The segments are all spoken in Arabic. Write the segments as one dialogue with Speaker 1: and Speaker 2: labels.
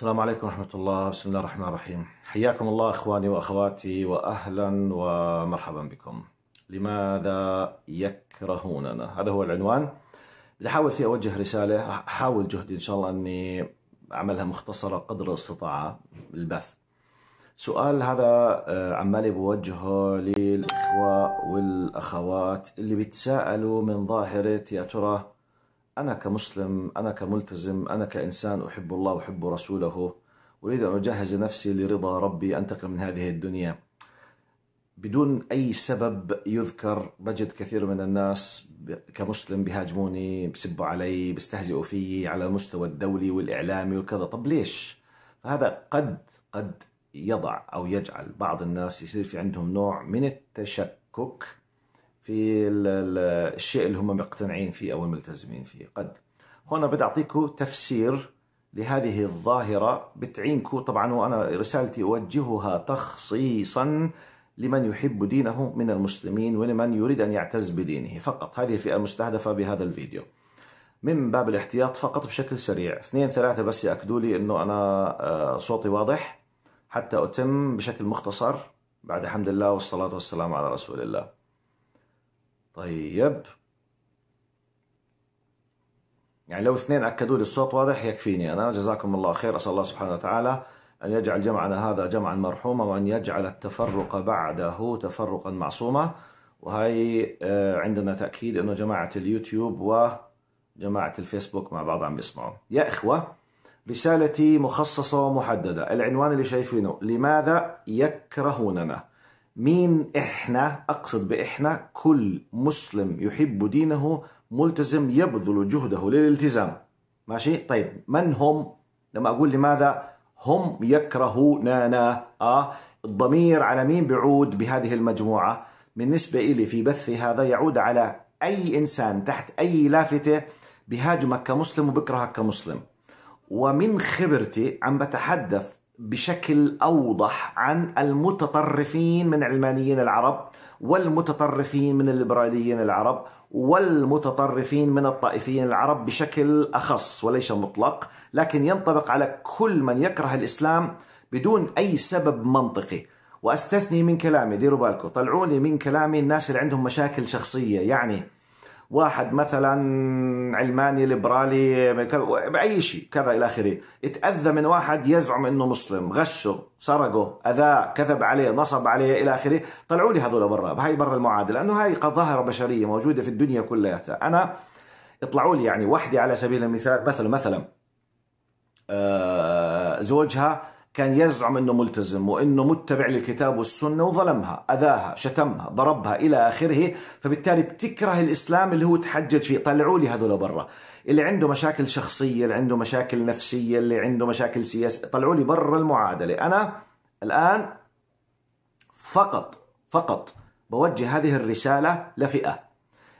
Speaker 1: السلام عليكم ورحمة الله بسم الله الرحمن الرحيم حياكم الله أخواني وأخواتي وأهلا ومرحبا بكم لماذا يكرهوننا هذا هو العنوان بدي أحاول فيه أوجه رسالة راح أحاول جهدي إن شاء الله أني أعملها مختصرة قدر الاستطاعة البث سؤال هذا آه، عمالي بوجهه للإخوة والأخوات اللي بتساءلوا من ظاهرة يا ترى أنا كمسلم أنا كملتزم أنا كإنسان أحب الله وأحب رسوله أريد أن أجهز نفسي لرضا ربي أنتقل من هذه الدنيا بدون أي سبب يذكر بجد كثير من الناس كمسلم بيهاجموني بسبوا علي بيستهزئوا فيي على المستوى الدولي والإعلامي وكذا طب ليش؟ فهذا قد قد يضع أو يجعل بعض الناس يصير في عندهم نوع من التشكك في الشيء اللي هم مقتنعين فيه أو الملتزمين فيه قد هنا بدي أعطيكم تفسير لهذه الظاهرة بتعينكم طبعا وأنا رسالتي أوجهها تخصيصا لمن يحب دينه من المسلمين ولمن يريد أن يعتز بدينه فقط هذه الفئة المستهدفة بهذا الفيديو من باب الاحتياط فقط بشكل سريع اثنين ثلاثة بس يأكدوا لي أنه أنا آه، صوتي واضح حتى أتم بشكل مختصر بعد الحمد لله والصلاة والسلام على رسول الله طيب يعني لو اثنين أكدوا لي الصوت واضح يكفيني أنا جزاكم الله خير أسأل الله سبحانه وتعالى أن يجعل جمعنا هذا جمعا مرحوما وأن يجعل التفرق بعده تفرقا معصوما وهي آه، عندنا تأكيد أنه جماعة اليوتيوب وجماعة الفيسبوك مع بعض عم بيسمعوا يا إخوة رسالتي مخصصة ومحددة العنوان اللي شايفينه لماذا يكرهوننا مين إحنا أقصد بإحنا كل مسلم يحب دينه ملتزم يبذل جهده للالتزام ماشي طيب من هم لما أقول لماذا هم يكرهوننا آه الضمير على مين بيعود بهذه المجموعة بالنسبة إلي في بثي هذا يعود على أي إنسان تحت أي لافتة بهاجمك كمسلم وبكرهك كمسلم ومن خبرتي عم بتحدث بشكل أوضح عن المتطرفين من علمانيين العرب والمتطرفين من الليبراليين العرب والمتطرفين من الطائفيين العرب بشكل أخص وليس مطلق لكن ينطبق على كل من يكره الإسلام بدون أي سبب منطقي وأستثني من كلامي ديروا بالكم طلعوني من كلامي الناس اللي عندهم مشاكل شخصية يعني واحد مثلا علماني ليبرالي بأي شيء كذا إلى آخره اتأذى من واحد يزعم أنه مسلم غشه سرقه أذاه كذب عليه نصب عليه إلى آخره طلعوا لي هذول برا هاي برا المعادلة لأنه هاي ظاهرة بشرية موجودة في الدنيا كلها أنا اطلعوا لي يعني وحدة على سبيل المثال مثلا مثلا آه، زوجها كان يزعم أنه ملتزم وأنه متبع للكتاب والسنة وظلمها أذاها شتمها ضربها إلى آخره فبالتالي بتكره الإسلام اللي هو تحجج فيه طلعوا لي هذول برا اللي عنده مشاكل شخصية اللي عنده مشاكل نفسية اللي عنده مشاكل سياسية طلعوا لي برا المعادلة أنا الآن فقط فقط بوجه هذه الرسالة لفئة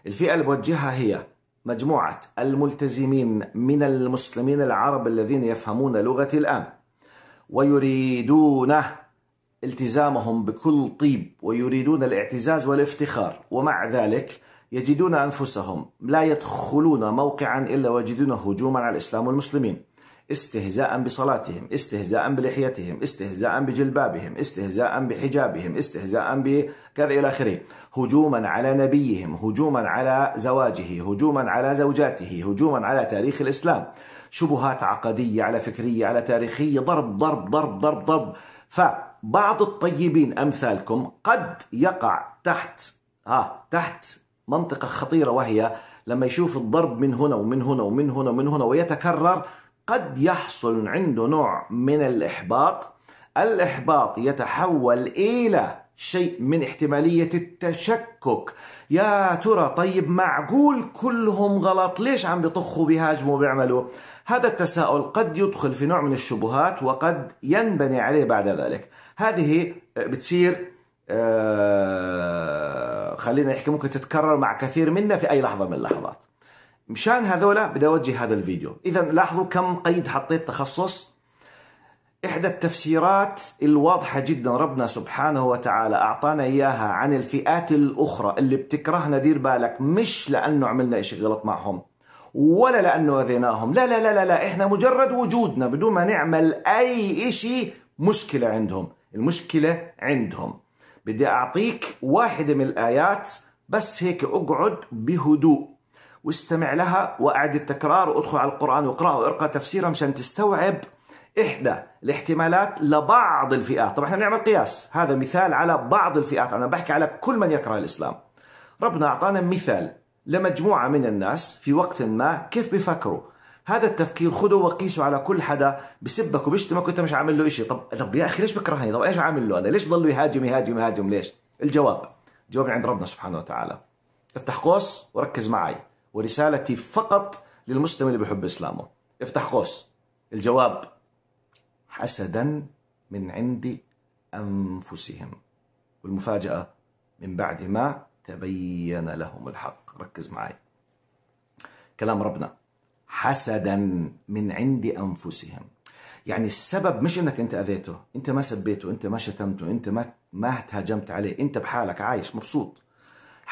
Speaker 1: الفئة اللي بوجهها هي مجموعة الملتزمين من المسلمين العرب الذين يفهمون لغتي الآن ويريدون التزامهم بكل طيب ويريدون الاعتزاز والافتخار ومع ذلك يجدون أنفسهم لا يدخلون موقعا إلا ويجدون هجوما على الإسلام والمسلمين استهزاء بصلاتهم استهزاء بلحيتهم استهزاء بجلبابهم استهزاء بحجابهم استهزاء بكذا إلى آخره هجوما على نبيهم هجوما على زواجه هجوما على زوجاته هجوما على تاريخ الإسلام شبهات عقدية على فكرية على تاريخية ضرب ضرب ضرب ضرب ضرب فبعض الطيبين أمثالكم قد يقع تحت آه تحت منطقة خطيرة وهي لما يشوف الضرب من هنا ومن هنا ومن هنا ومن هنا ويتكرر قد يحصل عنده نوع من الإحباط الإحباط يتحول إلى شيء من احتمالية التشكك يا ترى طيب معقول كلهم غلط ليش عم بيطخوا بيهاجموا بيعملوا هذا التساؤل قد يدخل في نوع من الشبهات وقد ينبني عليه بعد ذلك هذه آه، بتصير آه، خلينا نحكي ممكن تتكرر مع كثير منا في أي لحظة من اللحظات مشان هذولا بدي أوجه هذا الفيديو إذا لاحظوا كم قيد حطيت تخصص إحدى التفسيرات الواضحة جدا ربنا سبحانه وتعالى أعطانا إياها عن الفئات الأخرى اللي بتكرهنا دير بالك مش لأنه عملنا إشي غلط معهم ولا لأنه أذيناهم لا لا لا لا لا إحنا مجرد وجودنا بدون ما نعمل أي إشي مشكلة عندهم المشكلة عندهم بدي أعطيك واحدة من الآيات بس هيك أقعد بهدوء واستمع لها وأعد التكرار وأدخل على القرآن وقرأه وارقى تفسيرها مشان تستوعب إحدى الاحتمالات لبعض الفئات طبعا احنا بنعمل قياس هذا مثال على بعض الفئات أنا بحكي على كل من يكره الإسلام ربنا أعطانا مثال لمجموعة من الناس في وقت ما كيف بيفكروا هذا التفكير خده وقيسه على كل حدا بسبك وبيشتمك وانت مش عامل له شيء طب طب يا اخي ليش بكرهني طب ايش عامل له انا ليش بضل يهاجم يهاجم يهاجم ليش الجواب جواب عند ربنا سبحانه وتعالى افتح قوس وركز معي ورسالتي فقط للمسلم اللي بحب اسلامه افتح قوس الجواب حسدا من عند أنفسهم والمفاجأة من بعد ما تبين لهم الحق ركز معي كلام ربنا حسدا من عند أنفسهم يعني السبب مش انك انت اذيته انت ما سبيته انت ما شتمته انت ما ما تهاجمت عليه انت بحالك عايش مبسوط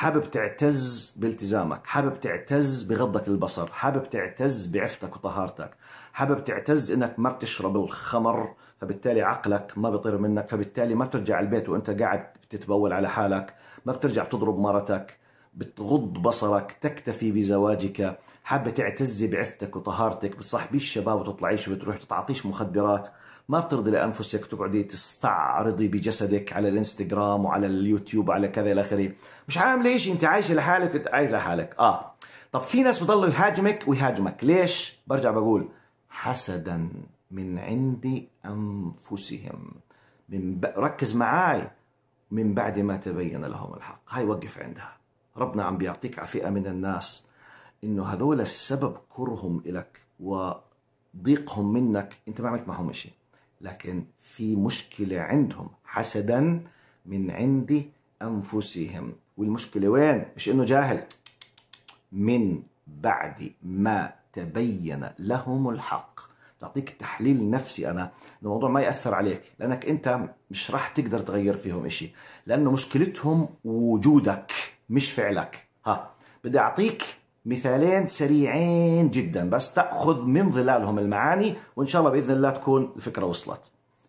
Speaker 1: حابب تعتز بالتزامك حابب تعتز بغضك البصر حابب تعتز بعفتك وطهارتك حابب تعتز انك ما بتشرب الخمر فبالتالي عقلك ما بيطير منك فبالتالي ما بترجع البيت وانت قاعد بتتبول على حالك ما بترجع تضرب مرتك بتغض بصرك تكتفي بزواجك حابة تعتزي بعفتك وطهارتك بتصاحبيش الشباب وتطلعيش وبتروح تتعاطيش مخدرات ما بترضي لانفسك تقعدي تستعرضي بجسدك على الانستغرام وعلى اليوتيوب وعلى كذا الى اخره مش عامله ايش انت عايشه لحالك عايشه لحالك اه طب في ناس بضلوا يهاجمك ويهاجمك ليش برجع بقول حسدا من عند انفسهم من ب... ركز معاي من بعد ما تبين لهم الحق هاي وقف عندها ربنا عم بيعطيك عفئة من الناس انه هذول السبب كرهم لك وضيقهم منك انت ما عملت معهم شيء لكن في مشكلة عندهم حسدا من عند أنفسهم والمشكلة وين؟ مش إنه جاهل من بعد ما تبين لهم الحق تعطيك تحليل نفسي أنا الموضوع ما يأثر عليك لأنك أنت مش راح تقدر تغير فيهم إشي لأنه مشكلتهم وجودك مش فعلك ها بدي أعطيك مثالين سريعين جدا بس تأخذ من ظلالهم المعاني وإن شاء الله بإذن الله تكون الفكرة وصلت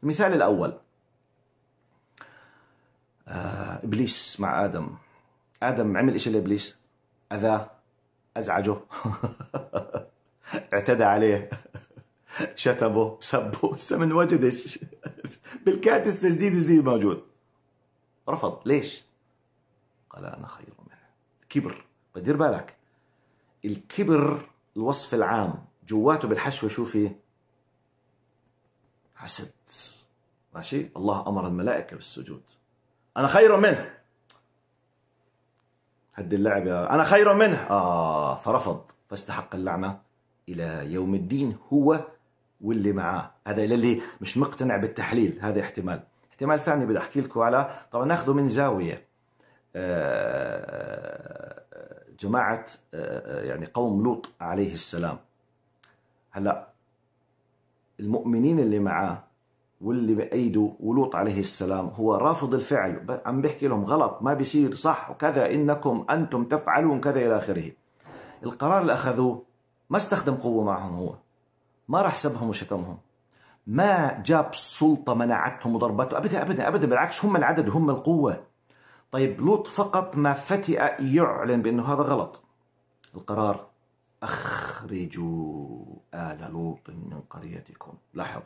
Speaker 1: المثال الأول آه إبليس مع آدم آدم عمل إيش لإبليس أذاه أزعجه اعتدى عليه شتبه سبه لسه وجدش بالكاد جديد جديد موجود رفض ليش قال أنا خير منه كبر بدير بالك الكبر الوصف العام جواته بالحشوة شو في حسد ماشي الله أمر الملائكة بالسجود أنا خير منه هدي اللعبة أنا خير منه آه فرفض فاستحق اللعنة إلى يوم الدين هو واللي معاه هذا اللي مش مقتنع بالتحليل هذا احتمال احتمال ثاني بدي أحكي لكم على طبعا ناخذه من زاوية آه جماعة آه، آه، يعني قوم لوط عليه السلام هلا المؤمنين اللي معاه واللي بأيدوا ولوط عليه السلام هو رافض الفعل عم بيحكي لهم غلط ما بيصير صح وكذا إنكم أنتم تفعلون كذا إلى آخره القرار اللي أخذوه ما استخدم قوة معهم هو ما راح سبهم وشتمهم ما جاب سلطة منعتهم وضربتهم أبدا أبدا أبدا بالعكس هم العدد هم القوة طيب لوط فقط ما فتئ يعلن بأنه هذا غلط القرار أخرجوا آل لوط من قريتكم لاحظ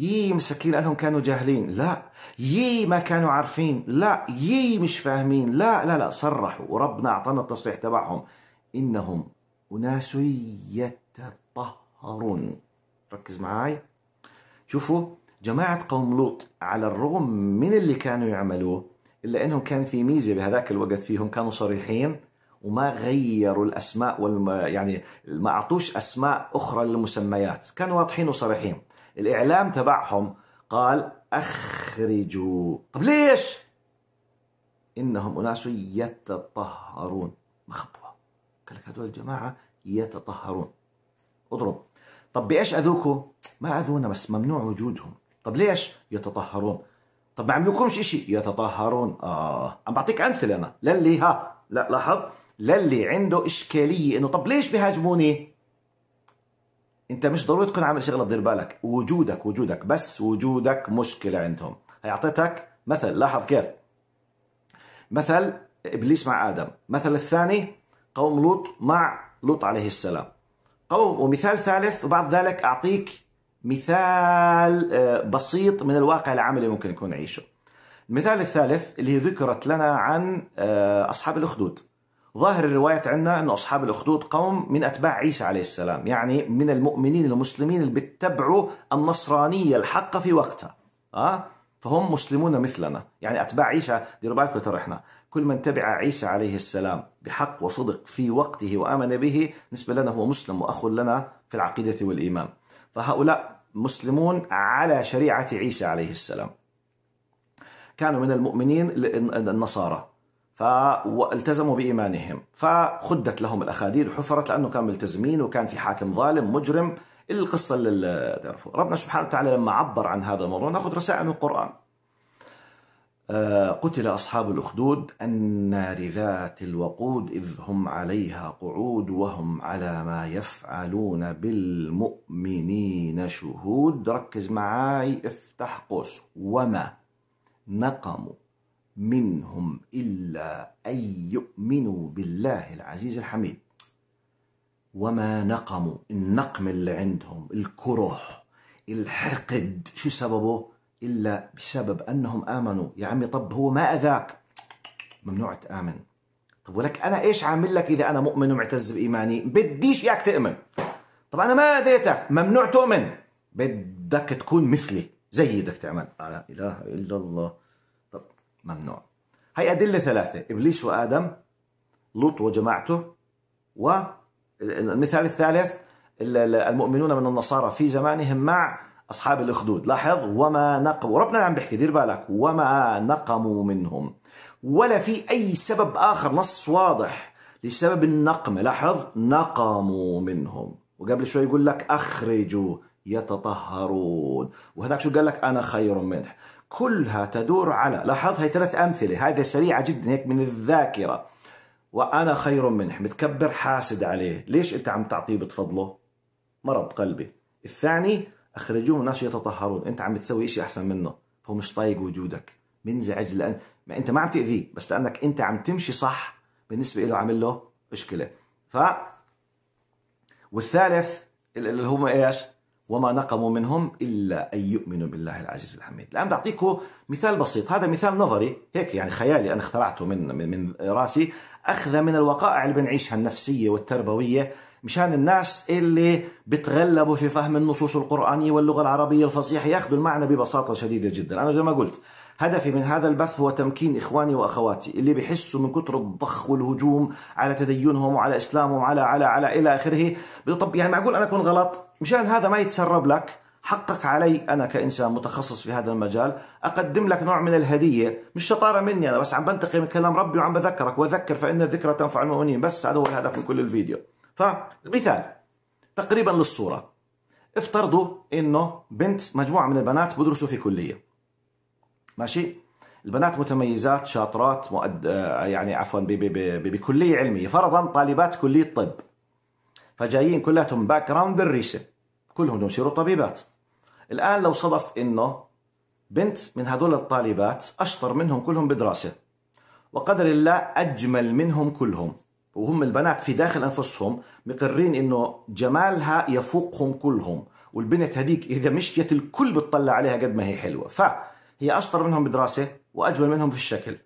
Speaker 1: يي مساكين أهلهم كانوا جاهلين لا يي ما كانوا عارفين لا يي مش فاهمين لا لا لا صرحوا وربنا أعطانا التصريح تبعهم إنهم أناس يتطهرون ركز معاي شوفوا جماعة قوم لوط على الرغم من اللي كانوا يعملوه إلا أنهم كان في ميزة بهذاك الوقت فيهم كانوا صريحين وما غيروا الأسماء والم... يعني ما أعطوش أسماء أخرى للمسميات كانوا واضحين وصريحين الإعلام تبعهم قال أخرجوا طب ليش؟ إنهم أناس يتطهرون مخبوة قال لك هذول الجماعة يتطهرون اضرب طب بإيش اذوكم ما أذونا بس ممنوع وجودهم طب ليش يتطهرون؟ طب ما عملوكمش إشي يتطهرون آه عم بعطيك أمثلة أنا للي ها لا لاحظ للي عنده إشكالية إنه طب ليش بيهاجموني أنت مش ضروري تكون عامل شغلة دير بالك وجودك وجودك بس وجودك مشكلة عندهم هي أعطيتك مثل لاحظ كيف مثل إبليس مع آدم مثل الثاني قوم لوط مع لوط عليه السلام قوم ومثال ثالث وبعد ذلك أعطيك مثال آه، بسيط من الواقع العملي ممكن نكون نعيشه المثال الثالث اللي هي ذكرت لنا عن آه، أصحاب الأخدود ظاهر الروايات عندنا أن أصحاب الأخدود قوم من أتباع عيسى عليه السلام يعني من المؤمنين المسلمين اللي بيتبعوا النصرانية الحقة في وقتها أه؟ فهم مسلمون مثلنا يعني أتباع عيسى ديروا بالكم ترى إحنا كل من تبع عيسى عليه السلام بحق وصدق في وقته وآمن به بالنسبة لنا هو مسلم وأخ لنا في العقيدة والإيمان فهؤلاء مسلمون على شريعة عيسى عليه السلام كانوا من المؤمنين النصارى فالتزموا بإيمانهم فخدت لهم الأخاديد وحفرت لأنه كانوا ملتزمين وكان في حاكم ظالم مجرم القصة اللي تعرفوا ربنا سبحانه وتعالى لما عبر عن هذا الموضوع ناخذ رسائل من القرآن آه، قتل أصحاب الأخدود النار ذات الوقود إذ هم عليها قعود وهم على ما يفعلون بالمؤمنين شهود ركز معاي افتح قوس وما نقموا منهم إلا أن يؤمنوا بالله العزيز الحميد وما نقموا النقم اللي عندهم الكره الحقد شو سببه؟ إلا بسبب أنهم آمنوا يا عمي طب هو ما أذاك ممنوع تآمن طب ولك أنا إيش عامل لك إذا أنا مؤمن ومعتز بإيماني بديش إياك تؤمن طب أنا ما أذيتك ممنوع تؤمن بدك تكون مثلي زيي بدك تعمل لا إله إلا الله طب ممنوع هي أدلة ثلاثة إبليس وآدم لوط وجماعته والمثال الثالث المؤمنون من النصارى في زمانهم مع أصحاب الأخدود لاحظ وما نقموا ربنا عم بيحكي دير بالك وما نقموا منهم ولا في أي سبب آخر نص واضح لسبب النقمة لاحظ نقموا منهم وقبل شوي يقول لك أخرجوا يتطهرون وهذاك شو قال لك أنا خير منه كلها تدور على لاحظ هي ثلاث أمثلة هذه سريعة جدا هيك من الذاكرة وأنا خير منه متكبر حاسد عليه ليش أنت عم تعطيه بتفضله مرض قلبي الثاني اخرجوه الناس يتطهرون انت عم بتسوي شيء احسن منه فهو مش طايق وجودك منزعج لان ما انت ما عم تاذيه بس لانك انت عم تمشي صح بالنسبه له عامل له مشكله ف والثالث اللي هم ايش وما نقموا منهم الا ان يؤمنوا بالله العزيز الحميد الان بدي مثال بسيط هذا مثال نظري هيك يعني خيالي انا اخترعته من من, من راسي اخذ من الوقائع اللي بنعيشها النفسيه والتربويه مشان الناس اللي بتغلبوا في فهم النصوص القرآنية واللغة العربية الفصيحة ياخذوا المعنى ببساطة شديدة جدا أنا زي ما قلت هدفي من هذا البث هو تمكين إخواني وأخواتي اللي بحسوا من كثر الضخ والهجوم على تدينهم وعلى إسلامهم على على على إلى آخره طب يعني معقول أنا أكون غلط مشان هذا ما يتسرب لك حقك علي أنا كإنسان متخصص في هذا المجال أقدم لك نوع من الهدية مش شطارة مني أنا بس عم بنتقي من كلام ربي وعم بذكرك وذكر فإن الذكرى تنفع المؤمنين بس هذا هو الهدف من كل الفيديو فمثال تقريبا للصورة افترضوا انه بنت مجموعة من البنات بدرسوا في كلية ماشي البنات متميزات شاطرات مؤد... آه، يعني عفوا ب... ب... ب... بكلية علمية فرضا طالبات كلية طب فجايين كلياتهم باك جراوند دريسة كلهم بدهم يصيروا طبيبات الآن لو صدف إنه بنت من هذول الطالبات أشطر منهم كلهم بدراسة وقدر الله أجمل منهم كلهم وهم البنات في داخل انفسهم مقرين انه جمالها يفوقهم كلهم والبنت هذيك اذا مشيت الكل بتطلع عليها قد ما هي حلوه فهي اشطر منهم بدراسه واجمل منهم في الشكل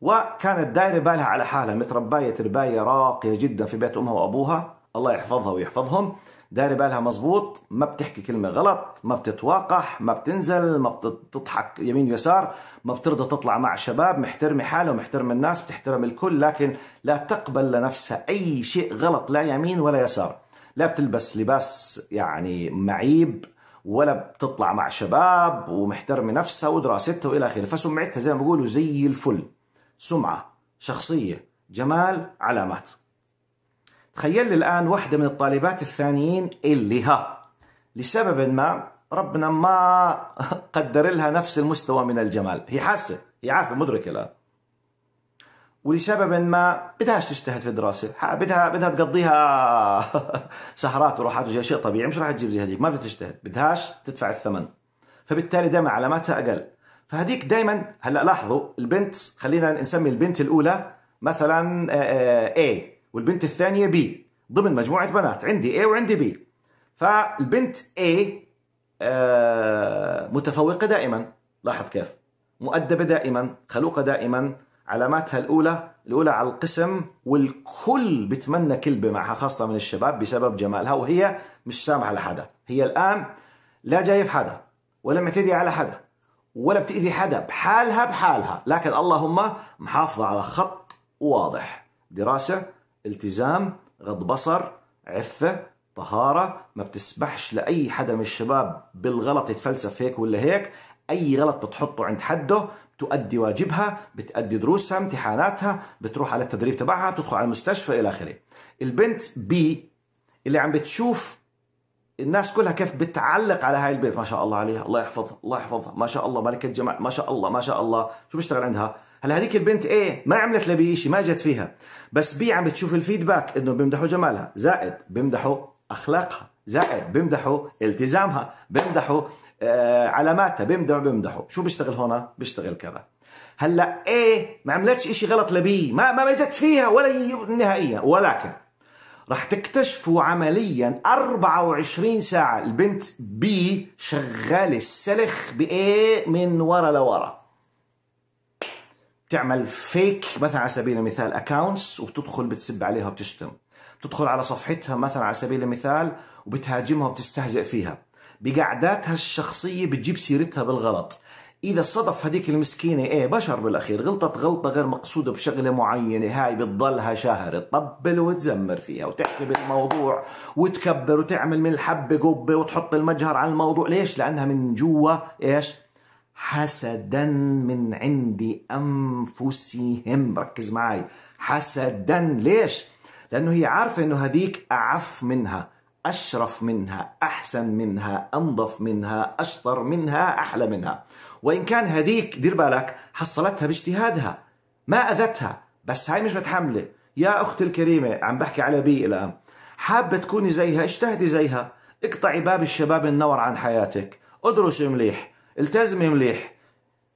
Speaker 1: وكانت دايره بالها على حالها متربايه تربايه راقيه جدا في بيت امها وابوها الله يحفظها ويحفظهم داري بالها مظبوط ما بتحكي كلمة غلط ما بتتواقح ما بتنزل ما بتضحك يمين يسار ما بترضى تطلع مع الشباب محترمة حالها ومحترمة الناس بتحترم الكل لكن لا تقبل لنفسها أي شيء غلط لا يمين ولا يسار لا بتلبس لباس يعني معيب ولا بتطلع مع شباب ومحترمة نفسها ودراستها وإلى آخره فسمعتها زي ما بقولوا زي الفل سمعة شخصية جمال علامات تخيل لي الآن واحدة من الطالبات الثانيين اللي ها لسبب ما ربنا ما قدر لها نفس المستوى من الجمال هي حاسة هي عارفة مدركة الآن ولسبب ما بدهاش تجتهد في الدراسة بدها بدها تقضيها سهرات وروحات وشيء شيء طبيعي مش راح تجيب زي هذيك ما بدها تجتهد بدهاش تدفع الثمن فبالتالي دائما علاماتها أقل فهذيك دائما هلا لاحظوا البنت خلينا نسمي البنت الأولى مثلا آه، آه، A والبنت الثانية بي ضمن مجموعة بنات عندي A وعندي بي فالبنت A آه، متفوقة دائما لاحظ كيف مؤدبة دائما خلوقة دائما علاماتها الأولى الأولى على القسم والكل بتمنى كلبة معها خاصة من الشباب بسبب جمالها وهي مش سامحة لحدا هي الآن لا جايب حدا ولا معتدي على حدا ولا بتأذي حدا بحالها بحالها لكن اللهم محافظة على خط واضح دراسة التزام غض بصر عفة طهارة ما بتسمحش لأي حدا من الشباب بالغلط يتفلسف هيك ولا هيك أي غلط بتحطه عند حده بتؤدي واجبها بتأدي دروسها امتحاناتها بتروح على التدريب تبعها بتدخل على المستشفى إلى آخره البنت بي اللي عم بتشوف الناس كلها كيف بتعلق على هاي البنت ما شاء الله عليها الله يحفظها الله يحفظها ما شاء الله ملكة جمال ما شاء الله ما شاء الله شو بيشتغل عندها هلا هذيك البنت ايه ما عملت لبي شيء ما جت فيها بس بي عم بتشوف الفيدباك انه بيمدحوا جمالها زائد بيمدحوا اخلاقها زائد بيمدحوا التزامها بيمدحوا آه علاماتها بيمدحوا بيمدحوا شو بيشتغل هنا بيشتغل كذا هلا ايه ما عملتش شيء غلط لبي ما ما جت فيها ولا نهائيا ولكن رح تكتشفوا عمليا 24 ساعة البنت بي شغالة السلخ بإيه من ورا لورا تعمل فيك مثلا على سبيل المثال اكاونتس وبتدخل بتسب عليها وبتشتم بتدخل على صفحتها مثلا على سبيل المثال وبتهاجمها وبتستهزئ فيها بقعداتها الشخصية بتجيب سيرتها بالغلط إذا صدف هذيك المسكينة إيه بشر بالأخير غلطت غلطة غير مقصودة بشغلة معينة هاي بتضلها شهر تطبل وتزمر فيها وتحكي بالموضوع وتكبر وتعمل من الحبة قبة وتحط المجهر على الموضوع ليش؟ لأنها من جوا إيش؟ حسدا من عند أنفسهم ركز معي حسدا ليش؟ لأنه هي عارفة أنه هذيك أعف منها أشرف منها أحسن منها أنظف منها أشطر منها أحلى منها وإن كان هذيك دير بالك حصلتها باجتهادها ما أذتها بس هاي مش متحملة يا أختي الكريمة عم بحكي على بي الآن حابة تكوني زيها اجتهدي زيها اقطعي باب الشباب النور عن حياتك ادرسي مليح التزمي مليح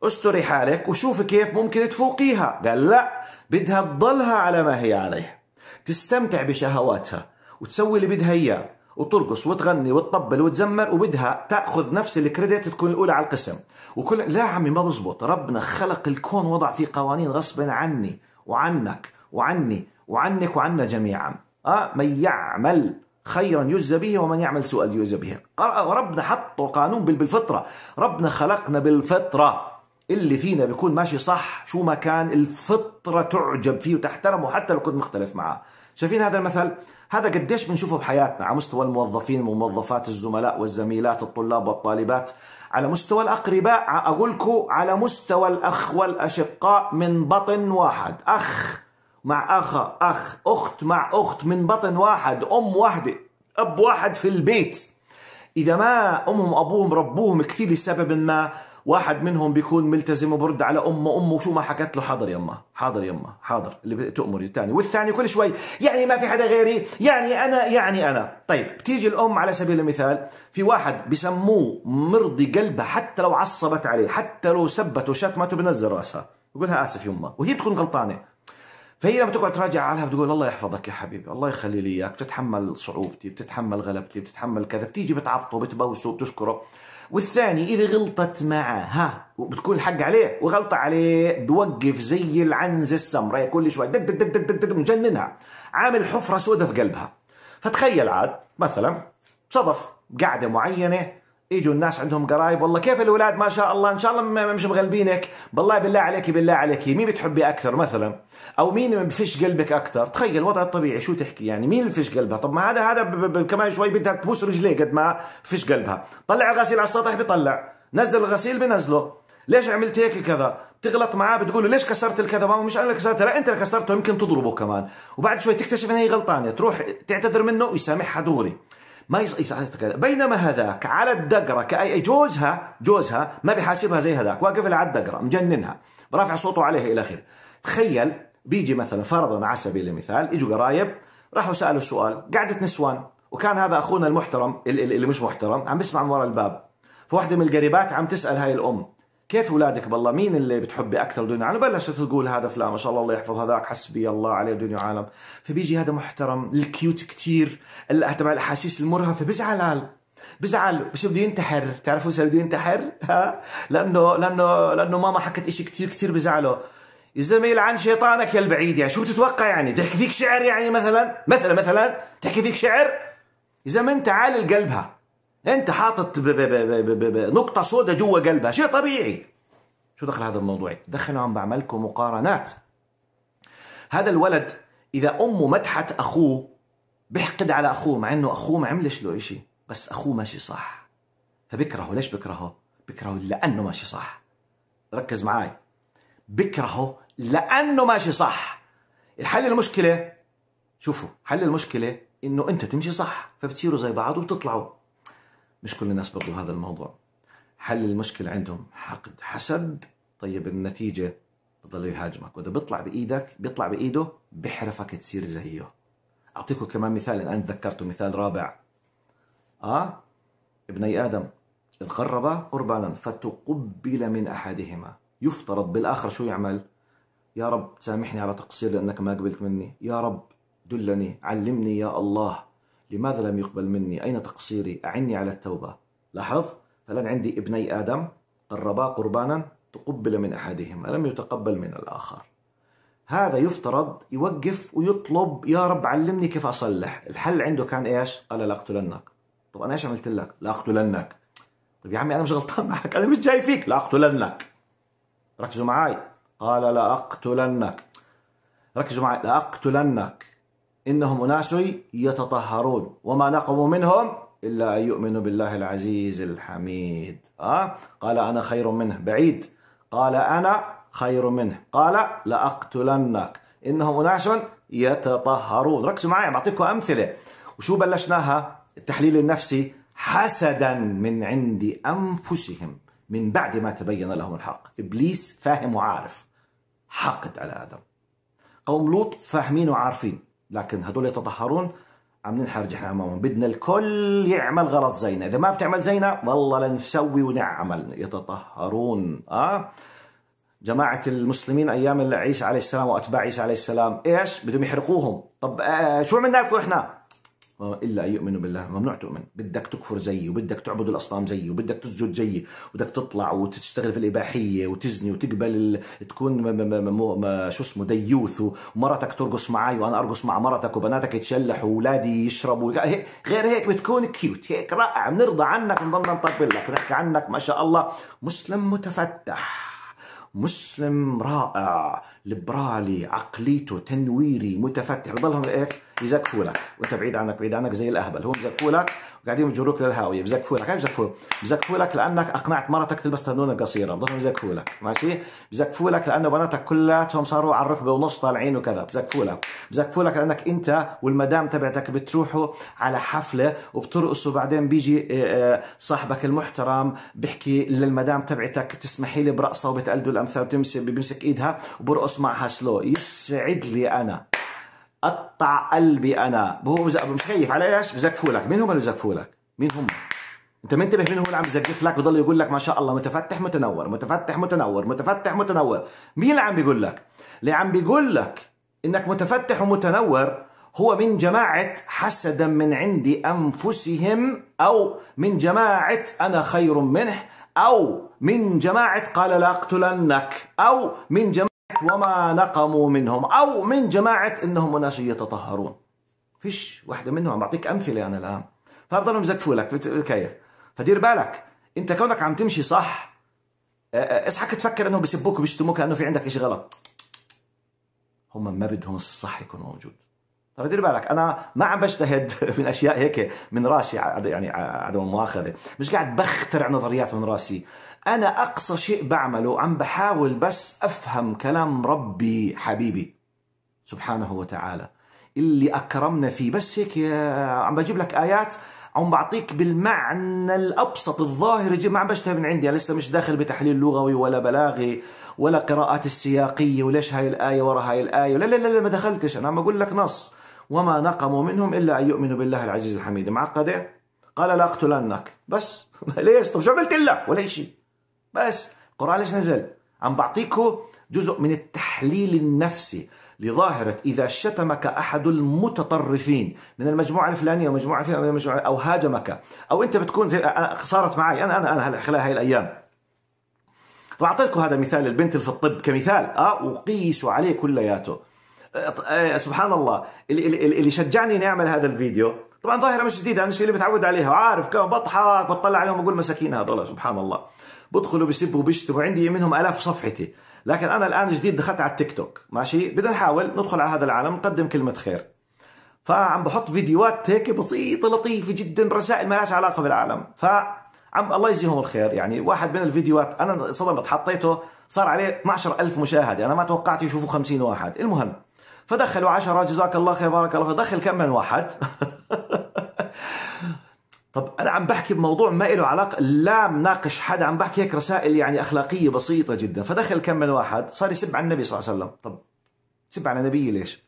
Speaker 1: استري حالك وشوفي كيف ممكن تفوقيها قال لا بدها تضلها على ما هي عليه تستمتع بشهواتها وتسوي اللي بدها اياه وترقص وتغني وتطبل وتزمر وبدها تاخذ نفس الكريدت تكون الاولى على القسم وكل لا عمي ما بزبط ربنا خلق الكون وضع فيه قوانين غصبا عني وعنك وعني وعنك وعنا جميعا أه من يعمل خيرا يجزى به ومن يعمل سوءا يجزى به ربنا حطه قانون بالفطرة ربنا خلقنا بالفطرة اللي فينا بيكون ماشي صح شو ما كان الفطرة تعجب فيه وتحترمه حتى لو كنت مختلف معاه شايفين هذا المثل؟ هذا قديش بنشوفه بحياتنا على مستوى الموظفين والموظفات الزملاء والزميلات الطلاب والطالبات على مستوى الأقرباء أقولكم على مستوى الأخ والأشقاء من بطن واحد أخ مع أخ أخ أخت مع أخت من بطن واحد أم واحدة أب واحد في البيت إذا ما أمهم أبوهم ربوهم كثير لسبب ما واحد منهم بيكون ملتزم وبرد على امه امه شو ما حكت له حاضر يما حاضر يما حاضر اللي تامر الثاني والثاني كل شوي يعني ما في حدا غيري يعني انا يعني انا طيب بتيجي الام على سبيل المثال في واحد بسموه مرضي قلبها حتى لو عصبت عليه حتى لو سبته شتمته بنزل راسها بقولها اسف يما وهي بتكون غلطانه فهي لما تقعد تراجع عليها بتقول الله يحفظك يا حبيبي الله يخلي لي اياك بتتحمل صعوبتي بتتحمل غلبتي بتتحمل كذا بتيجي بتعبطه بتبوسه بتشكره والثاني اذا غلطت ها وبتكون الحق عليه وغلطه عليه بوقف زي العنزه السمراء كل شوي دق دق دق دق مجننها عامل حفره سوداء في قلبها فتخيل عاد مثلا صدف قعده معينه يجوا الناس عندهم قرايب والله كيف الاولاد ما شاء الله ان شاء الله مش مغلبينك بالله بالله عليك بالله عليك مين بتحبي اكثر مثلا او مين بفش قلبك اكثر تخيل الوضع الطبيعي شو تحكي يعني مين بفش قلبها طب ما هذا هذا كمان شوي بدها تبوس رجليه قد ما فش قلبها طلع الغسيل على السطح بيطلع نزل الغسيل بنزله ليش عملت هيك كذا تغلط معاه بتقول له ليش كسرت الكذا ماما مش انا اللي كسرتها لا انت اللي كسرته يمكن تضربه كمان وبعد شوي تكتشف ان هي غلطانه تروح تعتذر منه ويسامحها دوري ما يتكلم بينما هذاك على الدقره كأي جوزها جوزها ما بيحاسبها زي هذاك واقف لها على الدقره مجننها رافع صوته عليها الى اخره تخيل بيجي مثلا فرضا على سبيل المثال اجوا قرايب راحوا سالوا سؤال قعدت نسوان وكان هذا اخونا المحترم اللي مش محترم عم بيسمع من ورا الباب فواحدة من القريبات عم تسأل هاي الأم كيف اولادك بالله مين اللي بتحبي اكثر دنيا عالم بلشت تقول هذا فلان ما شاء الله الله يحفظ هذاك حسبي الله عليه دنيا عالم فبيجي هذا محترم الكيوت كثير تبع الاحاسيس المرهفه بزعل بزعل بس بده ينتحر تعرفوا شو بده ينتحر ها لانه لانه لانه ماما حكت إشي كثير كثير بزعله يا زلمه يلعن شيطانك يا البعيد يعني شو بتتوقع يعني تحكي فيك شعر يعني مثلا مثلا مثلا تحكي فيك شعر يا زلمه انت عال قلبها انت حاطط نقطه سوداء جوا قلبها شيء طبيعي شو دخل هذا الموضوع دخلوا عم بعمل لكم مقارنات هذا الولد اذا امه مدحت اخوه بيحقد على اخوه مع انه اخوه ما عملش له شيء بس اخوه ماشي صح فبكرهه ليش بكرهه بكرهه لانه ماشي صح ركز معي بكرهه لانه ماشي صح الحل المشكله شوفوا حل المشكله انه انت تمشي صح فبتصيروا زي بعض وبتطلعوا مش كل الناس برضو هذا الموضوع حل المشكلة عندهم حقد حسد طيب النتيجة بضل يهاجمك وإذا بيطلع بإيدك بيطلع بإيده بحرفك تصير زيه أعطيكم كمان مثال الآن تذكرته مثال رابع آه ابني آدم إذ قربا قربانا فتقبل من أحدهما يفترض بالآخر شو يعمل يا رب سامحني على تقصير لأنك ما قبلت مني يا رب دلني علمني يا الله لماذا لم يقبل مني أين تقصيري أعني على التوبة لاحظ فلن عندي ابني آدم قربا قربانا تقبل من أحدهما لم يتقبل من الآخر هذا يفترض يوقف ويطلب يا رب علمني كيف أصلح الحل عنده كان إيش قال لا أقتلنك طب أنا إيش عملت لك لا أقتلنك طب يا عمي أنا مش غلطان معك أنا مش جاي فيك لا أقتلنك ركزوا معي قال لا أقتلنك ركزوا معي لا أقتلنك إنهم أناس يتطهرون وما نقموا منهم إلا أن يؤمنوا بالله العزيز الحميد أه؟ قال أنا خير منه بعيد قال أنا خير منه قال لأقتلنك إنهم أناس يتطهرون ركزوا معي بعطيكم أمثلة وشو بلشناها التحليل النفسي حسدا من عند أنفسهم من بعد ما تبين لهم الحق إبليس فاهم وعارف حقد على آدم قوم لوط فاهمين وعارفين لكن هدول يتطهرون عم ننحرج احنا امامهم بدنا الكل يعمل غلط زينا اذا ما بتعمل زينا والله لنسوي ونعمل يتطهرون اه جماعة المسلمين أيام عيسى عليه السلام وأتباع عيسى عليه السلام إيش؟ بدهم يحرقوهم طب آه شو عملنا لكم إحنا؟ آه، إلا أن يؤمنوا بالله ممنوع تؤمن بدك تكفر زيي وبدك تعبد الأصنام زيي وبدك تسجد زيي وبدك تطلع وتشتغل في الإباحية وتزني وتقبل ال... تكون م... م... م... شو اسمه ديوث ومرتك ترقص معي وأنا أرقص مع مرتك وبناتك يتشلحوا وأولادي يشربوا هيك غير هيك بتكون كيوت هيك رائع بنرضى عنك بنضلنا نطبل لك ونحكي عنك ما شاء الله مسلم متفتح مسلم رائع ليبرالي عقليته تنويري متفتح بضلهم هيك يزكفوا لك وانت بعيد عنك بعيد عنك زي الاهبل هم زكفوا لك وقاعدين بجروك للهاويه بزكفوا لك كيف بزكفوا بزكفوا لك لانك اقنعت مرتك تلبس تنونه قصيره بضلهم يزكفوا لك ماشي بزكفوا لك لانه بناتك كلاتهم صاروا على الركبه ونص طالعين وكذا بزكفوا لك بزكفوا لك لانك انت والمدام تبعتك بتروحوا على حفله وبترقصوا بعدين بيجي آه، آه، صاحبك المحترم بيحكي للمدام تبعتك تسمحي لي برقصه وبتقلدوا الامثال بتمسك بيمسك ايدها وبرقص معها سلو يسعد لي انا قطع قلبي انا هو مخيف على ايش بزقفوا لك مين هم اللي بزقفوا لك مين هم انت منتبه مين هو اللي عم بزقف لك وضل يقول لك ما شاء الله متفتح متنور متفتح متنور متفتح متنور مين اللي عم بيقول لك اللي عم بيقول لك انك متفتح ومتنور هو من جماعة حسدا من عندي أنفسهم أو من جماعة أنا خير منه أو من جماعة قال لا أقتلنك أو من جماعة وما نقموا منهم أو من جماعة إنهم أناس يتطهرون فيش واحدة منهم عم بعطيك أمثلة أنا الآن فبضلهم يزكفوا لك كيف فدير بالك أنت كونك عم تمشي صح اصحك آه، آه، تفكر انهم بسبوك وبيشتموك لانه في عندك شيء غلط هم ما بدهم الصح يكون موجود طب دير بالك انا ما عم بجتهد من اشياء هيك من راسي يعني عدم المؤاخذه مش قاعد بخترع نظريات من راسي انا اقصى شيء بعمله عم بحاول بس افهم كلام ربي حبيبي سبحانه وتعالى اللي اكرمنا فيه بس هيك عم بجيب لك ايات عم بعطيك بالمعنى الابسط الظاهر ما عم بشتهي من عندي انا لسه مش داخل بتحليل لغوي ولا بلاغي ولا قراءات السياقيه وليش هاي الايه ورا هاي الايه لا لا لا ما دخلتش انا عم بقول لك نص وما نقموا منهم إلا أن يؤمنوا بالله العزيز الحميد معقدة إيه؟ قال لأقتلنك بس ليش طب شو عملت لك ولا شيء بس القرآن ليش نزل عم بعطيكم جزء من التحليل النفسي لظاهرة إذا شتمك أحد المتطرفين من المجموعة الفلانية ومجموعة الفلانية أو هاجمك أو أنت بتكون زي أنا صارت معي أنا أنا أنا خلال هاي الأيام طب أعطيتكم هذا مثال البنت اللي في الطب كمثال أه وقيسوا عليه كلياته إيه، سبحان الله اللي, اللي شجعني اني اعمل هذا الفيديو طبعا ظاهره مش جديده انا مش اللي متعود عليها وعارف كيف بضحك بطلع عليهم بقول مساكين هذول سبحان الله بدخلوا بيسبوا بيشتموا عندي منهم الاف صفحتي لكن انا الان جديد دخلت على التيك توك ماشي بدنا نحاول ندخل على هذا العالم نقدم كلمه خير فعم بحط فيديوهات هيك بسيطه لطيفه جدا رسائل ما لهاش علاقه بالعالم ف عم الله يجزيهم الخير يعني واحد من الفيديوهات انا انصدمت حطيته صار عليه 12000 مشاهده انا ما توقعت يشوفوا 50 واحد المهم فدخلوا عشرة جزاك الله خير بارك الله فدخل كم من واحد طب انا عم بحكي بموضوع ما له علاقه لا مناقش حدا عم بحكي هيك رسائل يعني اخلاقيه بسيطه جدا فدخل كم من واحد صار يسب على النبي صلى الله عليه وسلم طب سب على النبي ليش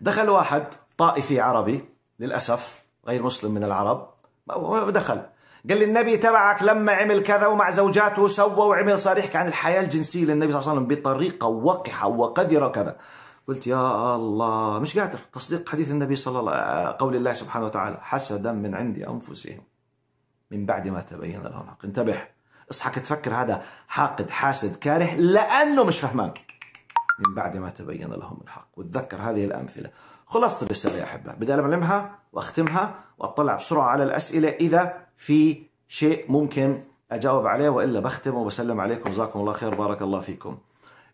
Speaker 1: دخل واحد طائفي عربي للاسف غير مسلم من العرب دخل قال لي النبي تبعك لما عمل كذا ومع زوجاته سوى وعمل صار يحكي عن الحياه الجنسيه للنبي صلى الله عليه وسلم بطريقه وقحه وقذره وكذا قلت يا الله مش قادر تصديق حديث النبي صلى الله قول الله سبحانه وتعالى حسدا من عند أنفسهم من بعد ما تبين لهم الحق انتبه اصحك تفكر هذا حاقد حاسد كاره لأنه مش فهمان من بعد ما تبين لهم الحق وتذكر هذه الأمثلة خلاصة الرسالة يا أحبة بدي ألملمها وأختمها وأطلع بسرعة على الأسئلة إذا في شيء ممكن أجاوب عليه وإلا بختم وبسلم عليكم جزاكم الله خير بارك الله فيكم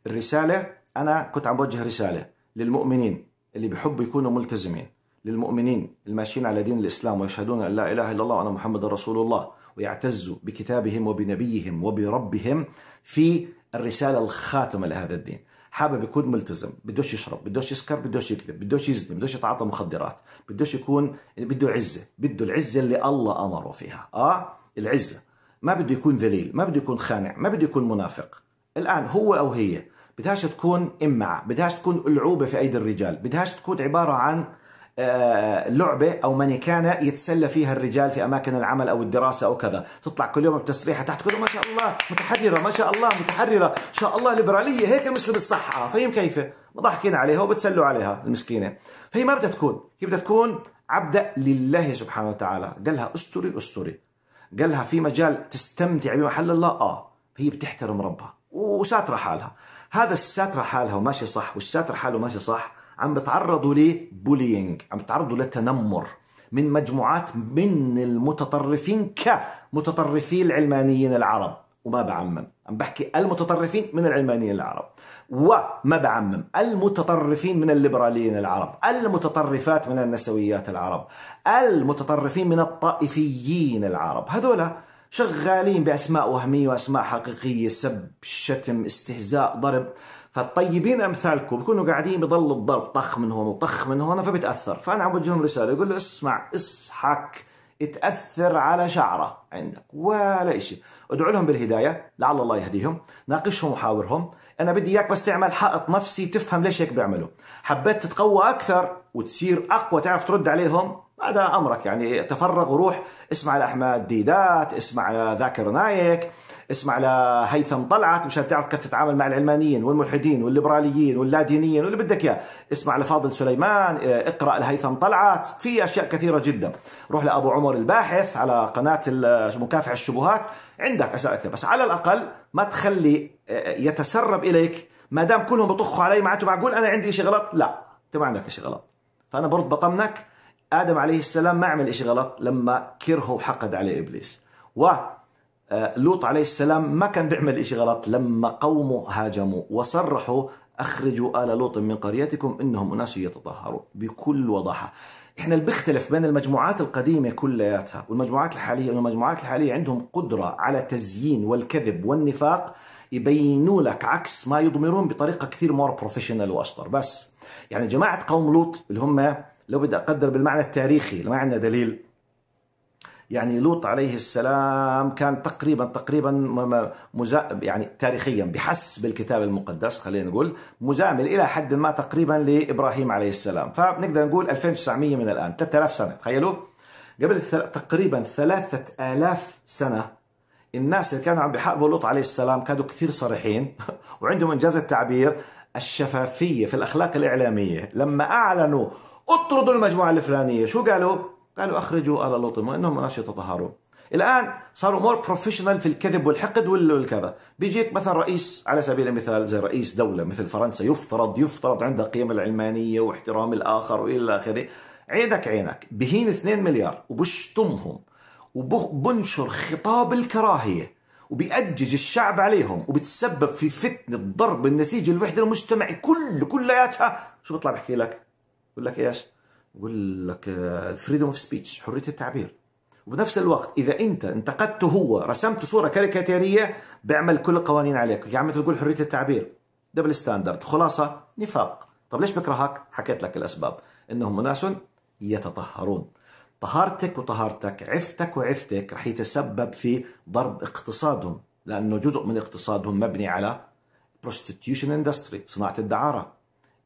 Speaker 1: الرسالة أنا كنت عم بوجه رسالة للمؤمنين اللي بحبوا يكونوا ملتزمين للمؤمنين الماشيين على دين الإسلام ويشهدون أن لا إله إلا الله وأن محمد رسول الله ويعتزوا بكتابهم وبنبيهم وبربهم في الرسالة الخاتمة لهذا الدين حابب يكون ملتزم بدوش يشرب بدوش يسكر بدوش يكذب بدوش يزني بدوش يتعاطى مخدرات بدوش يكون بده عزة بده العزة اللي الله أمره فيها آه العزة ما بده يكون ذليل ما بده يكون خانع ما بده يكون منافق الآن هو أو هي بدهاش تكون إمعة بدهاش تكون ألعوبة في أيدي الرجال بدهاش تكون عبارة عن آه، لعبة أو مانيكانة يتسلى فيها الرجال في أماكن العمل أو الدراسة أو كذا تطلع كل يوم بتسريحة تحت كل ما شاء الله متحررة ما شاء الله متحررة إن شاء الله ليبرالية هيك المسلم بالصحة فهم كيف ضحكين عليها وبتسلوا عليها المسكينة فهي ما بدها تكون هي بدها تكون عبدة لله سبحانه وتعالى قال لها أستري أستري قال لها في مجال تستمتع بمحل الله آه هي بتحترم ربها وساترة حالها هذا الساترة حالها وماشية صح والساترة حاله ماشي صح عم بتعرضوا لبولينج عم بتعرضوا لتنمر من مجموعات من المتطرفين كمتطرفي العلمانيين العرب وما بعمم عم بحكي المتطرفين من العلمانيين العرب وما بعمم المتطرفين من الليبراليين العرب المتطرفات من النسويات العرب المتطرفين من الطائفيين العرب هذولا شغالين بأسماء وهمية وأسماء حقيقية سب شتم استهزاء ضرب فالطيبين امثالكم بكونوا قاعدين بضل الضرب طخ من هون وطخ من هون فبتاثر فانا عم بوجههم رساله يقول له اسمع اصحك تاثر على شعره عندك ولا شيء ادعو لهم بالهدايه لعل الله يهديهم ناقشهم وحاورهم انا بدي اياك بس تعمل حائط نفسي تفهم ليش هيك بيعملوا حبيت تتقوى اكثر وتصير اقوى تعرف ترد عليهم هذا امرك يعني تفرغ وروح اسمع لاحمد ديدات اسمع ذاكر نايك اسمع لهيثم طلعت مشان تعرف كيف تتعامل مع العلمانيين والملحدين والليبراليين واللادينيين واللي بدك اياه اسمع لفاضل سليمان آه، اقرا لهيثم طلعت في اشياء كثيره جدا روح لابو عمر الباحث على قناه آه، مكافح الشبهات عندك اسئله بس على الاقل ما تخلي آه، يتسرب اليك ما دام كلهم بطخوا علي معناته معقول انا عندي شيء غلط لا انت ما عندك شيء غلط فانا برد بطمنك آدم عليه السلام ما عمل إشي غلط لما كرهه وحقد عليه إبليس و آه، لوط عليه السلام ما كان بيعمل إشي غلط لما قومه هاجموا وصرحوا أخرجوا آل لوط من قريتكم إنهم أناس يتطهرون بكل وضاحة إحنا اللي بيختلف بين المجموعات القديمة كلياتها والمجموعات الحالية إنه المجموعات الحالية عندهم قدرة على تزيين والكذب والنفاق يبينوا لك عكس ما يضمرون بطريقة كثير مور بروفيشنال وأشطر بس يعني جماعة قوم لوط اللي هم لو بدي أقدر بالمعنى التاريخي ما عندنا دليل يعني لوط عليه السلام كان تقريبا تقريبا مزا يعني تاريخيا بحسب الكتاب المقدس خلينا نقول مزامل الى حد ما تقريبا لابراهيم عليه السلام فبنقدر نقول 2900 من الان 3000 سنه تخيلوا قبل تقريبا 3000 سنه الناس اللي كانوا عم بيحاربوا لوط عليه السلام كانوا كثير صريحين وعندهم انجاز التعبير الشفافيه في الاخلاق الاعلاميه لما اعلنوا اطردوا المجموعة الفلانية شو قالوا؟ قالوا أخرجوا آل لوط ما إنهم ناس يتطهرون الآن صاروا مور بروفيشنال في الكذب والحقد والكذا بيجيك مثلا رئيس على سبيل المثال زي رئيس دولة مثل فرنسا يفترض يفترض عندها قيم العلمانية واحترام الآخر وإلى آخره عينك عينك بهين 2 مليار وبشتمهم وبنشر خطاب الكراهية وبيأجج الشعب عليهم وبتسبب في فتنة ضرب النسيج الوحدة المجتمعي كله كلياتها شو بطلع بحكي لك يقول لك ايش؟ يقول لك الفريدوم اوف سبيتش حريه التعبير وبنفس الوقت اذا انت انتقدته هو رسمت صوره كاريكاتيريه بيعمل كل القوانين عليك يا يعني عم تقول حريه التعبير دبل ستاندرد خلاصه نفاق طب ليش بكرهك حكيت لك الاسباب انهم ناس يتطهرون طهارتك وطهارتك عفتك وعفتك رح يتسبب في ضرب اقتصادهم لانه جزء من اقتصادهم مبني على بروستيتيوشن اندستري صناعه الدعاره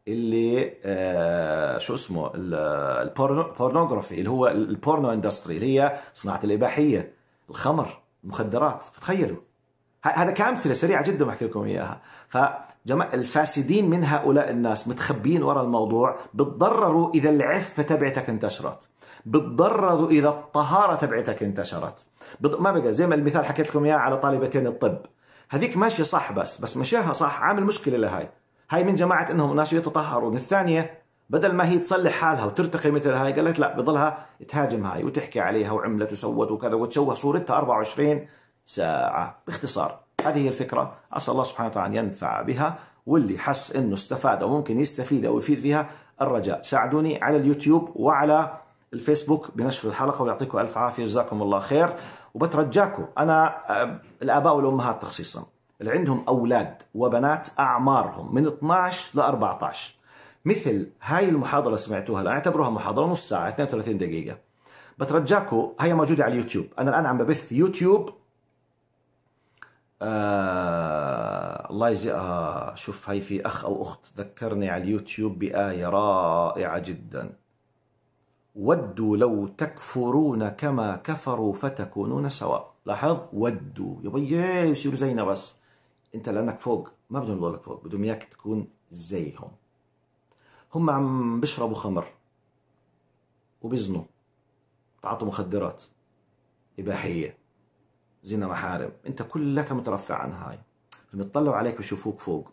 Speaker 1: اللي آه شو اسمه البورنوغرافي اللي هو البورنو اندستري اللي هي صناعه الاباحيه الخمر المخدرات فتخيلوا هذا كامثله سريعه جدا بحكي لكم اياها فجمع الفاسدين من هؤلاء الناس متخبيين وراء الموضوع بتضرروا اذا العفه تبعتك انتشرت بتضرروا اذا الطهاره تبعتك انتشرت بض... ما بقى زي ما المثال حكيت لكم اياه على طالبتين الطب هذيك ماشيه صح بس بس مشاها صح عامل مشكله لهاي هاي من جماعة انهم ناس يتطهرون الثانية بدل ما هي تصلح حالها وترتقي مثل هاي قالت لا بضلها تهاجم هاي وتحكي عليها وعملت وسوت وكذا وتشوه صورتها 24 ساعة باختصار هذه هي الفكرة أسأل الله سبحانه وتعالى أن ينفع بها واللي حس أنه استفاد أو ممكن يستفيد أو يفيد فيها الرجاء ساعدوني على اليوتيوب وعلى الفيسبوك بنشر الحلقة ويعطيكم ألف عافية جزاكم الله خير وبترجاكم أنا آه، الآباء والأمهات تخصيصاً اللي عندهم أولاد وبنات أعمارهم من 12 ل 14 مثل هاي المحاضرة سمعتوها الآن اعتبروها محاضرة نص ساعة 32 دقيقة بترجاكم هي موجودة على اليوتيوب أنا الآن عم ببث يوتيوب آه الله يزي آه شوف هاي في أخ أو أخت ذكرني على اليوتيوب بآية رائعة جدا ودوا لو تكفرون كما كفروا فتكونون سواء لاحظ ودوا يبي يصيروا زينا بس انت لانك فوق ما بدهم يضلك فوق بدهم اياك تكون زيهم هم عم بيشربوا خمر وبيزنوا تعاطوا مخدرات إباحية زنا محارم انت كلها مترفع عن هاي لما يطلعوا عليك بشوفوك فوق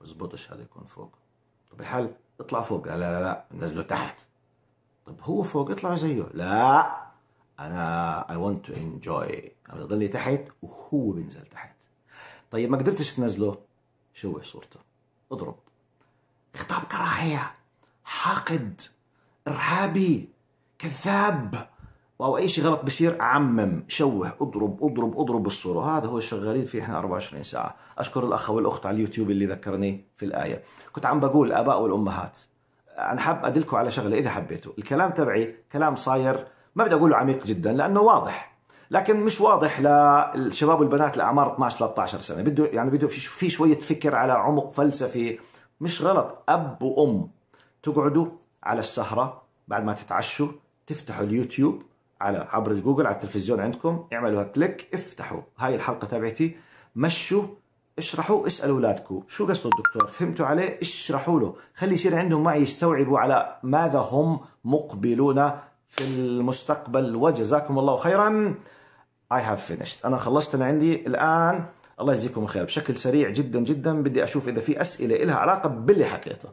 Speaker 1: بزبطش هذا يكون فوق طب الحل اطلع فوق لا لا لا نزلوا تحت طب هو فوق اطلع زيه لا انا I want to enjoy انا بضلني تحت وهو بينزل تحت طيب ما قدرتش تنزله شوه صورته اضرب خطاب كراهية حاقد إرهابي كذاب أو أي شيء غلط بصير عمم شوه اضرب اضرب اضرب الصورة هذا هو شغالين فيه احنا 24 ساعة أشكر الأخ والأخت على اليوتيوب اللي ذكرني في الآية كنت عم بقول الآباء والأمهات أنا حاب أدلكم على شغلة إذا حبيتوا الكلام تبعي كلام صاير ما بدي أقوله عميق جدا لأنه واضح لكن مش واضح للشباب والبنات الاعمار 12 13 سنه بده يعني بده في شويه فكر على عمق فلسفي مش غلط اب وام تقعدوا على السهره بعد ما تتعشوا تفتحوا اليوتيوب على عبر الجوجل على التلفزيون عندكم اعملوا كليك افتحوا هاي الحلقه تبعتي مشوا اشرحوا اسالوا اولادكم شو قصده الدكتور فهمتوا عليه اشرحوا له خلي يصير عندهم وعي يستوعبوا على ماذا هم مقبلون في المستقبل وجزاكم الله خيرا I have finished أنا خلصت أنا عندي الآن الله يجزيكم الخير بشكل سريع جدا جدا بدي أشوف إذا في أسئلة إلها علاقة باللي حكيته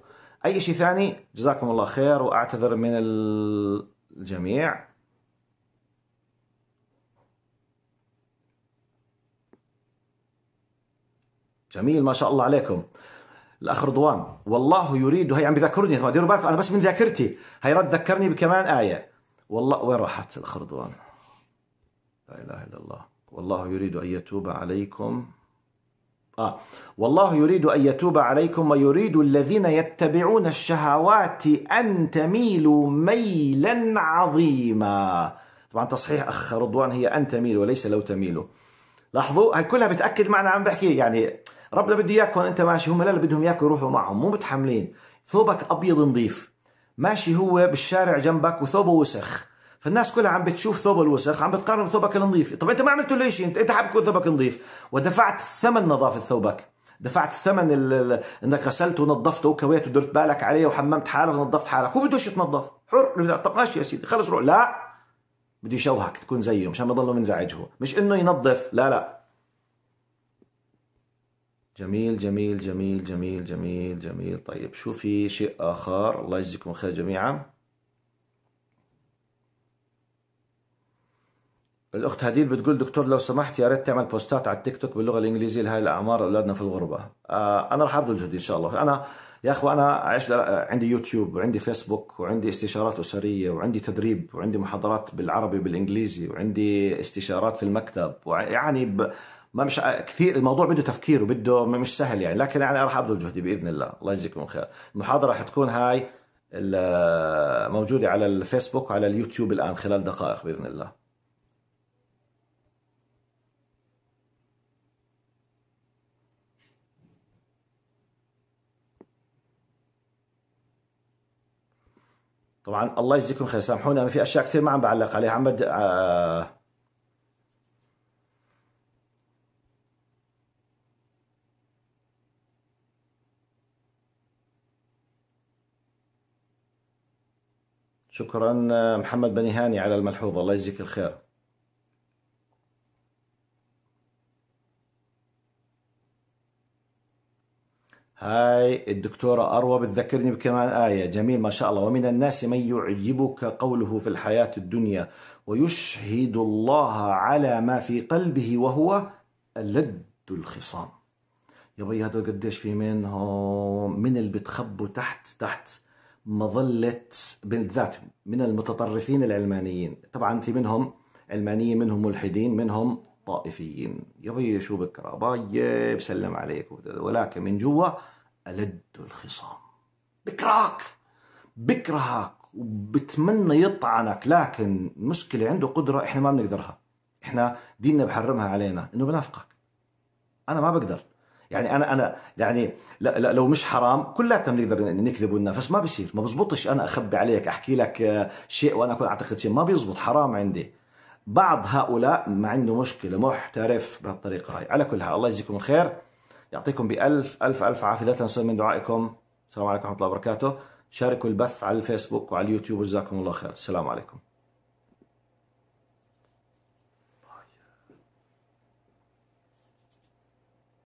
Speaker 1: أي شيء ثاني جزاكم الله خير وأعتذر من الجميع جميل ما شاء الله عليكم الاخ رضوان والله يريد هي عم بذكرني ديروا بالكم انا بس من ذاكرتي هي رد ذكرني بكمان ايه والله وين راحت الخرضوان لا إله إلا الله والله يريد أن يتوب عليكم آه والله يريد أن يتوب عليكم ويريد الذين يتبعون الشهوات أن تميلوا ميلا عظيما طبعا تصحيح أخ رضوان هي أن تميل وليس لو تميلوا لاحظوا هاي كلها بتأكد معنى عم بحكي يعني ربنا بده إياكم أنت ماشي هم لا بدهم إياكم يروحوا معهم مو متحملين ثوبك أبيض نظيف ماشي هو بالشارع جنبك وثوبه وسخ فالناس كلها عم بتشوف ثوب الوسخ عم بتقارن ثوبك النظيف طب انت ما عملت له شيء انت حابب يكون ثوبك نظيف ودفعت ثمن نظافه ثوبك دفعت ثمن انك غسلته ونظفته وكويت ودرت بالك عليه وحممت حالك ونظفت حالك هو بدوش يتنظف حر طب ماشي يا سيدي خلص روح لا بده يشوهك تكون زيه مشان ما يضلوا منزعجه مش انه ينظف لا لا جميل جميل جميل جميل جميل جميل طيب شو في شيء آخر الله يجزيكم خير جميعا الأخت هديل بتقول دكتور لو سمحت يا ريت تعمل بوستات على التيك توك باللغة الإنجليزية لهي الأعمار أولادنا في الغربة آه أنا راح أبذل جهدي إن شاء الله أنا يا اخو أنا عشت عندي يوتيوب وعندي فيسبوك وعندي استشارات أسرية وعندي تدريب وعندي محاضرات بالعربي بالإنجليزي وعندي استشارات في المكتب يعني ما مش كثير الموضوع بده تفكير وبده مش سهل يعني لكن انا راح ابذل جهدي باذن الله الله يجزيكم الخير المحاضره راح تكون هاي موجوده على الفيسبوك وعلى اليوتيوب الان خلال دقائق باذن الله طبعا الله يجزيكم خير سامحوني انا في اشياء كثير ما عم بعلق عليها عم بد... آه شكرا آه، محمد بني هاني على الملحوظة الله يجزيك الخير هاي الدكتورة أروى بتذكرني بكمان آية جميل ما شاء الله ومن الناس من يعجبك قوله في الحياة الدنيا ويشهد الله على ما في قلبه وهو ألد الخصام يا بي هدول قديش في منهم من اللي بتخبوا تحت تحت مظلة بالذات من المتطرفين العلمانيين طبعا في منهم علمانيين منهم ملحدين منهم طائفيين يبي شو بكرة باي طيب، بسلم عليك ولكن من جوا ألد الخصام بكرهك بكرهك وبتمنى يطعنك لكن المشكلة عنده قدرة احنا ما بنقدرها احنا ديننا بحرمها علينا انه بنافقك انا ما بقدر يعني انا انا يعني لا لا لو مش حرام كلاتنا بنقدر نكذب وننافس ما بصير ما بزبطش انا اخبي عليك احكي لك آه، شيء وانا اكون اعتقد شيء ما بيزبط حرام عندي بعض هؤلاء ما عنده مشكله محترف بهالطريقه هاي على كل حال الله يجزيكم الخير يعطيكم بألف ألف ألف عافية لا تنسوا من دعائكم السلام عليكم ورحمة الله وبركاته شاركوا البث على الفيسبوك وعلى اليوتيوب وجزاكم الله خير السلام عليكم